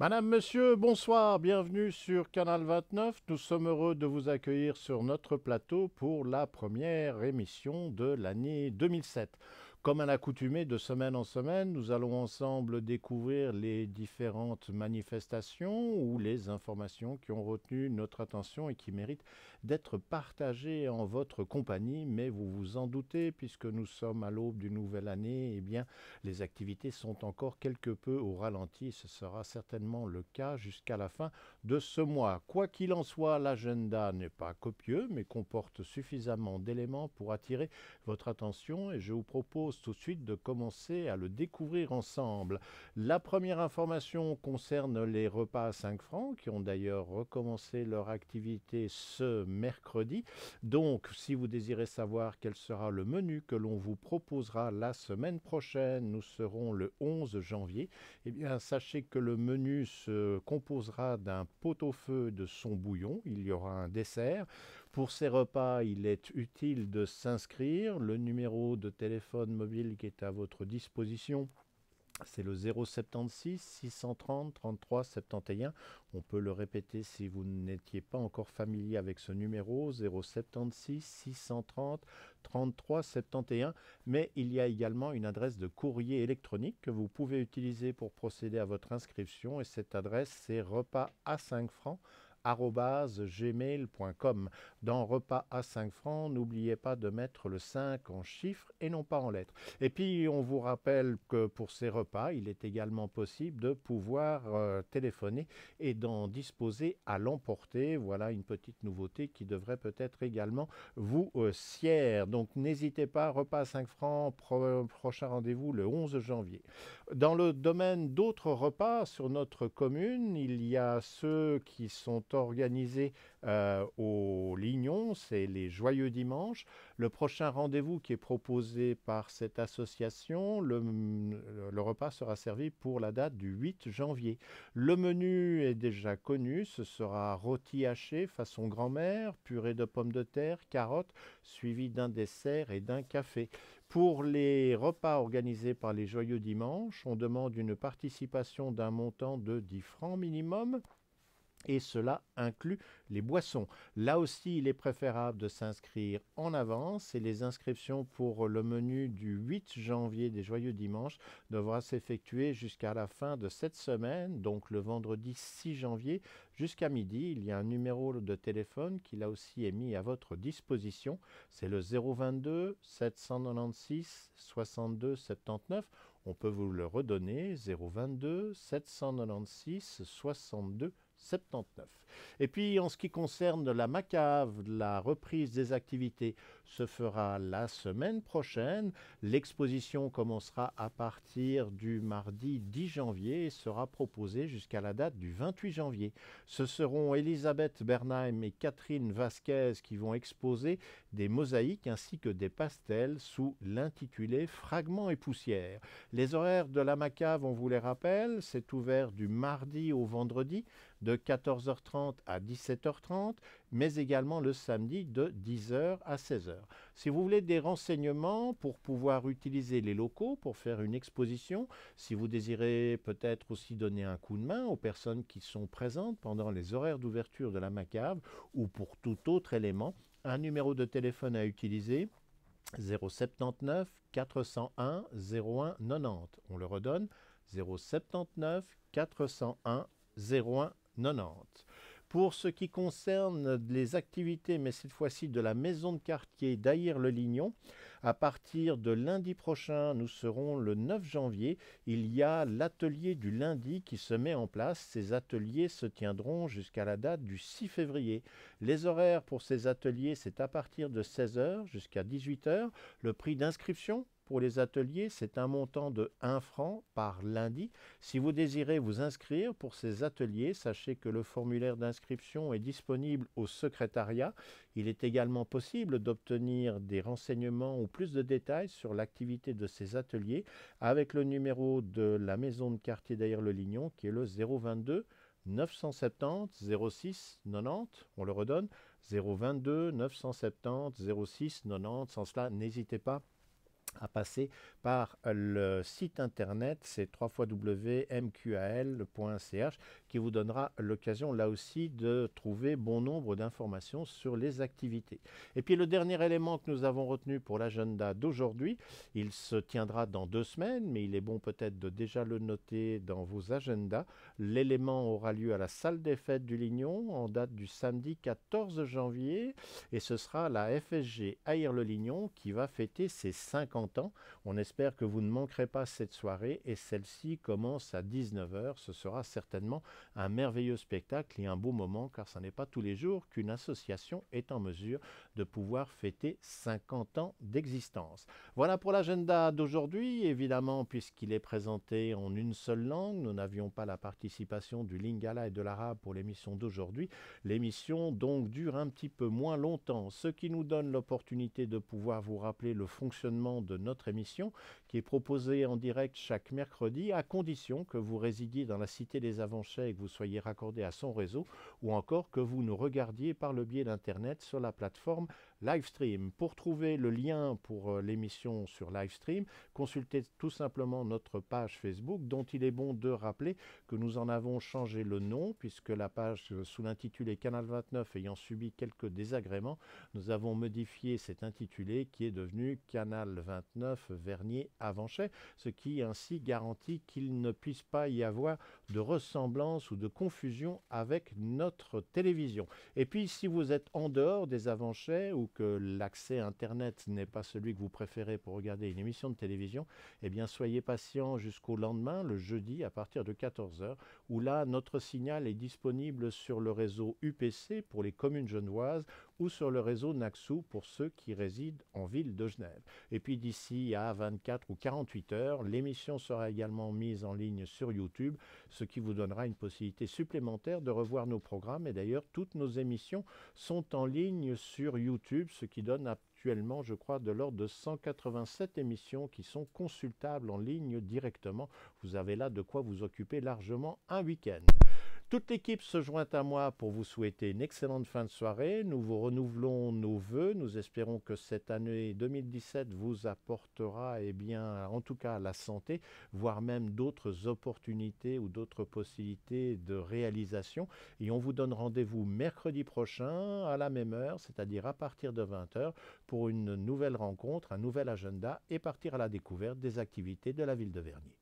Madame, Monsieur, bonsoir, bienvenue sur Canal 29. Nous sommes heureux de vous accueillir sur notre plateau pour la première émission de l'année 2007. Comme à l'accoutumée, de semaine en semaine, nous allons ensemble découvrir les différentes manifestations ou les informations qui ont retenu notre attention et qui méritent d'être partagées en votre compagnie. Mais vous vous en doutez, puisque nous sommes à l'aube d'une nouvelle année, eh bien, les activités sont encore quelque peu au ralenti. Ce sera certainement le cas jusqu'à la fin de ce mois. Quoi qu'il en soit, l'agenda n'est pas copieux, mais comporte suffisamment d'éléments pour attirer votre attention et je vous propose tout de suite de commencer à le découvrir ensemble. La première information concerne les repas à 5 francs, qui ont d'ailleurs recommencé leur activité ce mercredi. Donc, si vous désirez savoir quel sera le menu que l'on vous proposera la semaine prochaine, nous serons le 11 janvier, eh bien, sachez que le menu se composera d'un pot au feu de son bouillon, il y aura un dessert. Pour ces repas, il est utile de s'inscrire. Le numéro de téléphone mobile qui est à votre disposition c'est le 076 630 33 71. On peut le répéter si vous n'étiez pas encore familier avec ce numéro 076 630 33 71. Mais il y a également une adresse de courrier électronique que vous pouvez utiliser pour procéder à votre inscription et cette adresse c'est repas à 5 francs gmail.com. Dans repas à 5 francs, n'oubliez pas de mettre le 5 en chiffres et non pas en lettres. Et puis, on vous rappelle que pour ces repas, il est également possible de pouvoir euh, téléphoner et d'en disposer à l'emporter. Voilà une petite nouveauté qui devrait peut-être également vous euh, Donc, n'hésitez pas, repas à 5 francs, prochain rendez-vous le 11 janvier. Dans le domaine d'autres repas sur notre commune, il y a ceux qui sont organisés euh, au Lignon, c'est les Joyeux Dimanches. Le prochain rendez-vous qui est proposé par cette association, le, le, repas sera servi pour la date du 8 janvier. Le menu est déjà connu, ce sera rôti haché façon grand-mère, purée de pommes de terre, carottes, suivi d'un dessert et d'un café. Pour les repas organisés par les Joyeux Dimanches, on demande une participation d'un montant de 10 francs minimum et cela inclut les boissons. Là aussi, il est préférable de s'inscrire en avance et les inscriptions pour le menu du 8 janvier des Joyeux Dimanches devra s'effectuer jusqu'à la fin de cette semaine, donc le vendredi 6 janvier jusqu'à midi. Il y a un numéro de téléphone qui là aussi est mis à votre disposition. C'est le 022 796 62 79. On peut vous le redonner 022 796 62 79. Et puis en ce qui concerne la Macave, la reprise des activités se fera la semaine prochaine. L'exposition commencera à partir du mardi 10 janvier et sera proposée jusqu'à la date du 28 janvier. Ce seront Elisabeth Bernheim et Catherine Vasquez qui vont exposer des mosaïques ainsi que des pastels sous l'intitulé Fragments et poussière". Les horaires de la Macave, on vous les rappelle, c'est ouvert du mardi au vendredi de 14h30 à 17h30, mais également le samedi de 10h à 16h. Si vous voulez des renseignements pour pouvoir utiliser les locaux pour faire une exposition, si vous désirez peut-être aussi donner un coup de main aux personnes qui sont présentes pendant les horaires d'ouverture de la Macave ou pour tout autre élément, un numéro de téléphone à utiliser 079 401 0190. On le redonne 079 401 01 pour ce qui concerne les activités, mais cette fois-ci de la maison de quartier d'Aïr-le-Lignon, à partir de lundi prochain, nous serons le 9 janvier, il y a l'atelier du lundi qui se met en place. Ces ateliers se tiendront jusqu'à la date du 6 février. Les horaires pour ces ateliers, c'est à partir de 16h jusqu'à 18h. Le prix d'inscription, pour les ateliers, c'est un montant de 1 franc par lundi. Si vous désirez vous inscrire pour ces ateliers, sachez que le formulaire d'inscription est disponible au secrétariat. Il est également possible d'obtenir des renseignements ou plus de détails sur l'activité de ces ateliers avec le numéro de la maison de quartier d'ailleurs le Lignon qui est le 022 970 06 90, on le redonne, 022 970 06 90. Sans cela, n'hésitez pas à passer par le site internet, c'est www.mqal.ch qui vous donnera l'occasion là aussi de trouver bon nombre d'informations sur les activités. Et puis le dernier élément que nous avons retenu pour l'agenda d'aujourd'hui, il se tiendra dans deux semaines, mais il est bon peut-être de déjà le noter dans vos agendas. L'élément aura lieu à la salle des fêtes du Lignon en date du samedi 14 janvier et ce sera la FSG Aïr le Lignon qui va fêter ses 50 ans. On espère que vous ne manquerez pas cette soirée et celle-ci commence à 19h. Ce sera certainement un merveilleux spectacle et un beau moment, car ce n'est pas tous les jours qu'une association est en mesure de pouvoir fêter 50 ans d'existence. Voilà pour l'agenda d'aujourd'hui. Évidemment, puisqu'il est présenté en une seule langue, nous n'avions pas la participation du Lingala et de l'arabe pour l'émission d'aujourd'hui. L'émission donc dure un petit peu moins longtemps, ce qui nous donne l'opportunité de pouvoir vous rappeler le fonctionnement de notre émission qui est proposée en direct chaque mercredi à condition que vous résidiez dans la cité des Avanchais que vous soyez raccordé à son réseau, ou encore que vous nous regardiez par le biais d'Internet sur la plateforme Livestream. Pour trouver le lien pour euh, l'émission sur Livestream, consultez tout simplement notre page Facebook, dont il est bon de rappeler que nous en avons changé le nom, puisque la page euh, sous l'intitulé Canal 29 ayant subi quelques désagréments, nous avons modifié cet intitulé qui est devenu Canal 29 Vernier Avanchet, ce qui ainsi garantit qu'il ne puisse pas y avoir de ressemblance ou de confusion avec notre télévision. Et puis si vous êtes en dehors des Avanchets ou que l'accès Internet n'est pas celui que vous préférez pour regarder une émission de télévision, eh bien soyez patient jusqu'au lendemain, le jeudi, à partir de 14h, où là, notre signal est disponible sur le réseau UPC pour les communes genevoises ou sur le réseau Naxou pour ceux qui résident en ville de Genève. Et puis d'ici à 24 ou 48 heures, l'émission sera également mise en ligne sur YouTube, ce qui vous donnera une possibilité supplémentaire de revoir nos programmes. Et d'ailleurs, toutes nos émissions sont en ligne sur YouTube ce qui donne actuellement, je crois, de l'ordre de 187 émissions qui sont consultables en ligne directement. Vous avez là de quoi vous occuper largement un week-end. Toute l'équipe se joint à moi pour vous souhaiter une excellente fin de soirée. Nous vous renouvelons nos voeux. Nous espérons que cette année 2017 vous apportera, eh bien, en tout cas, la santé, voire même d'autres opportunités ou d'autres possibilités de réalisation. Et on vous donne rendez-vous mercredi prochain à la même heure, c'est-à-dire à partir de 20h, pour une nouvelle rencontre, un nouvel agenda et partir à la découverte des activités de la ville de Vernier.